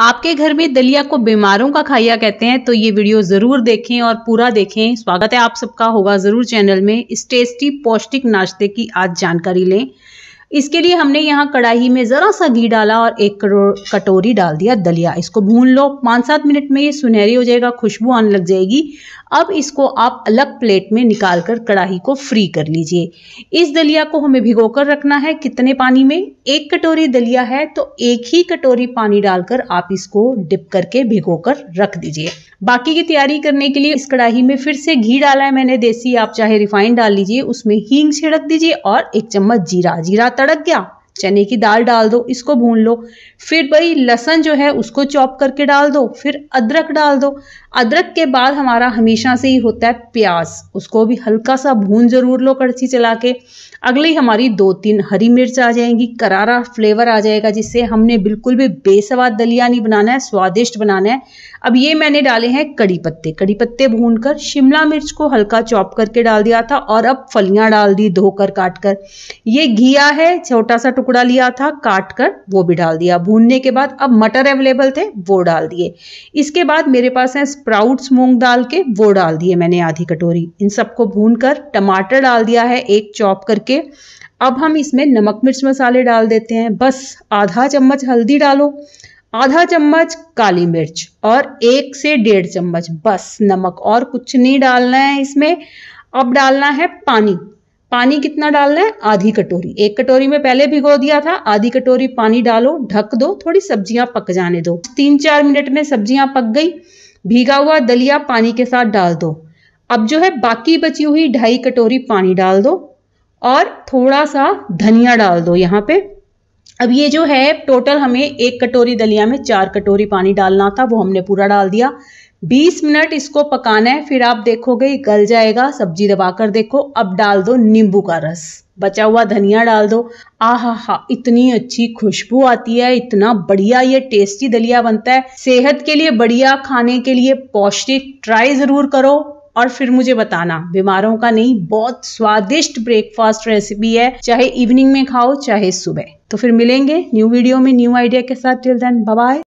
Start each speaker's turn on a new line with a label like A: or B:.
A: आपके घर में दलिया को बीमारों का खाइया कहते हैं तो ये वीडियो ज़रूर देखें और पूरा देखें स्वागत है आप सबका होगा ज़रूर चैनल में इस टेस्टी पौष्टिक नाश्ते की आज जानकारी लें इसके लिए हमने यहाँ कढ़ाई में ज़रा सा घी डाला और एक कटोरी डाल दिया दलिया इसको भून लो पाँच सात मिनट में ये सुनहरी हो जाएगा खुशबू आने लग जाएगी अब इसको आप अलग प्लेट में निकाल कर कढ़ाई को फ्री कर लीजिए इस दलिया को हमें भिगो कर रखना है कितने पानी में एक कटोरी दलिया है तो एक ही कटोरी पानी डालकर आप इसको डिप करके भिगो कर रख दीजिए बाकी की तैयारी करने के लिए इस कढ़ाई में फिर से घी डाला है मैंने देसी आप चाहे रिफाइंड डाल लीजिए उसमें हींग छिड़क दीजिए और एक चम्मच जीरा जीरा तड़क गया चने की दाल डाल दो इसको भून लो फिर भाई लहसन जो है उसको चॉप करके डाल दो फिर अदरक डाल दो अदरक के बाद हमारा हमेशा से ही होता है प्याज उसको भी हल्का सा भून जरूर लो कड़छी चला के अगली हमारी दो तीन हरी मिर्च आ जाएंगी करारा फ्लेवर आ जाएगा जिससे हमने बिल्कुल भी बेसवाद दलिया नहीं बनाना है स्वादिष्ट बनाना है अब ये मैंने डाले हैं कड़ी पत्ते कड़ी पत्ते भून कर शिमला मिर्च को हल्का चॉप करके डाल दिया था और अब फलियाँ डाल दी धोकर काट कर ये घिया है छोटा सा टुकड़ा लिया था काट कर वो भी डाल दिया भूनने के बाद अब मटर अवेलेबल थे वो डाल दिए इसके बाद मेरे पास है स्प्राउट्स मूंग दाल के वो डाल दिए मैंने आधी कटोरी इन सबको भून कर टमाटर डाल दिया है एक चॉप करके अब हम इसमें नमक मिर्च मसाले डाल देते हैं बस आधा चम्मच हल्दी डालो आधा चम्मच काली मिर्च और एक से डेढ़ चम्मच बस नमक और कुछ नहीं डालना है इसमें अब डालना है पानी पानी कितना डालना है आधी कटोरी एक कटोरी में पहले भिगो दिया था आधी कटोरी पानी डालो ढक दो थोड़ी सब्जियां पक जाने दो तीन चार मिनट में सब्जियां पक गई भीगा हुआ दलिया पानी के साथ डाल दो अब जो है बाकी बची हुई ढाई कटोरी पानी डाल दो और थोड़ा सा धनिया डाल दो यहाँ पे अब ये जो है टोटल हमें एक कटोरी दलिया में चार कटोरी पानी डालना था वो हमने पूरा डाल दिया 20 मिनट इसको पकाना है फिर आप देखोगे गल जाएगा सब्जी दबाकर देखो अब डाल दो नींबू का रस बचा हुआ धनिया डाल दो आह हा इतनी अच्छी खुशबू आती है इतना बढ़िया ये टेस्टी दलिया बनता है सेहत के लिए बढ़िया खाने के लिए पौष्टिक ट्राई ज़रूर करो और फिर मुझे बताना बीमारों का नहीं बहुत स्वादिष्ट ब्रेकफास्ट रेसिपी है चाहे इवनिंग में खाओ चाहे सुबह तो फिर मिलेंगे न्यू वीडियो में न्यू आइडिया के साथ टिल देन बाय